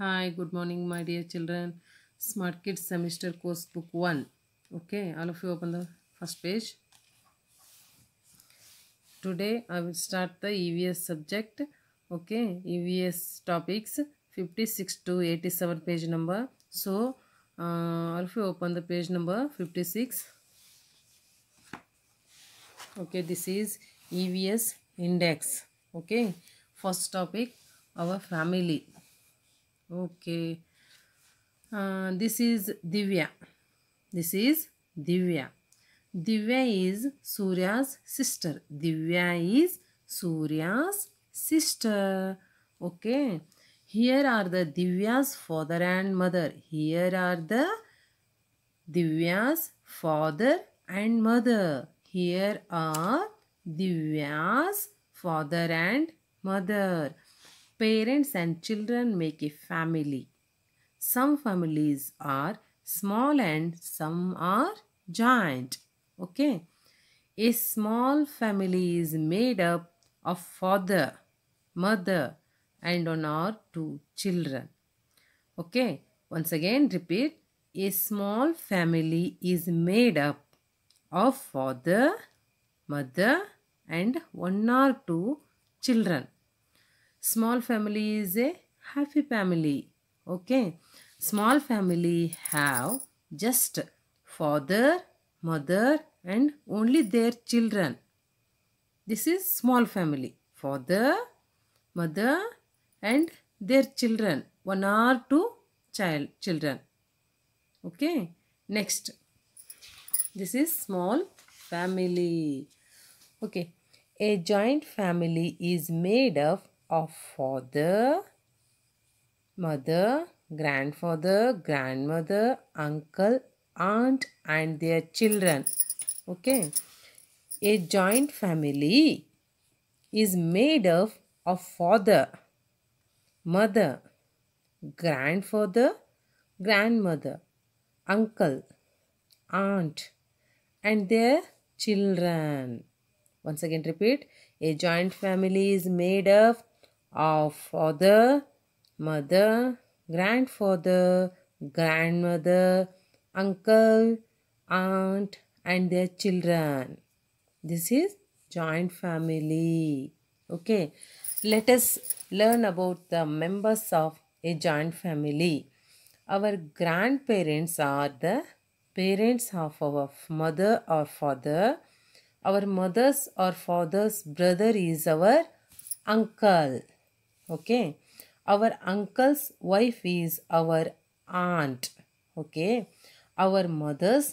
Hi, good morning, my dear children. Smart Kids Semester Course Book 1. Okay, all of you open the first page. Today, I will start the EVS subject. Okay, EVS topics 56 to 87 page number. So, uh, all of you open the page number 56. Okay, this is EVS index. Okay, first topic, our family Okay. Uh, this is Divya. This is Divya. Divya is Surya's sister. Divya is Surya's sister. Okay. Here are the Divya's father and mother. Here are the Divya's father and mother. Here are Divya's father and mother. Parents and children make a family. Some families are small and some are giant. Okay. A small family is made up of father, mother and one or two children. Okay. Once again repeat. A small family is made up of father, mother and one or two children small family is a happy family. Okay. Small family have just father, mother and only their children. This is small family. Father, mother and their children. One or two child children. Okay. Next. This is small family. Okay. A joint family is made of of father, mother, grandfather, grandmother, uncle, aunt and their children. Okay. A joint family is made up of father, mother, grandfather, grandmother, uncle, aunt and their children. Once again repeat, a joint family is made of of father, uh, mother, grandfather, grandmother, uncle, aunt, and their children. This is joint family. Okay, let us learn about the members of a joint family. Our grandparents are the parents of our mother or father. Our mother's or father's brother is our uncle okay our uncle's wife is our aunt okay our mother's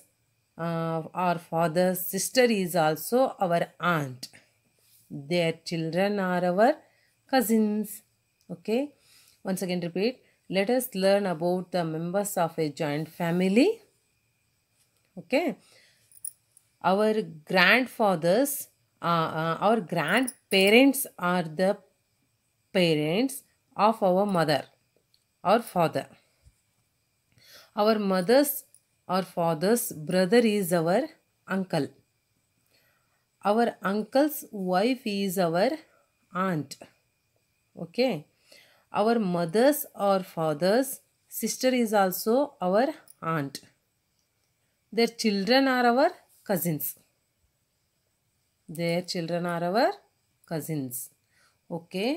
uh, our father's sister is also our aunt their children are our cousins okay once again repeat let us learn about the members of a joint family okay our grandfathers uh, uh, our grandparents are the parents of our mother or father. Our mother's or father's brother is our uncle. Our uncle's wife is our aunt. Okay. Our mother's or father's sister is also our aunt. Their children are our cousins. Their children are our cousins. Okay.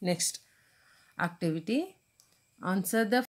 Next activity. Answer the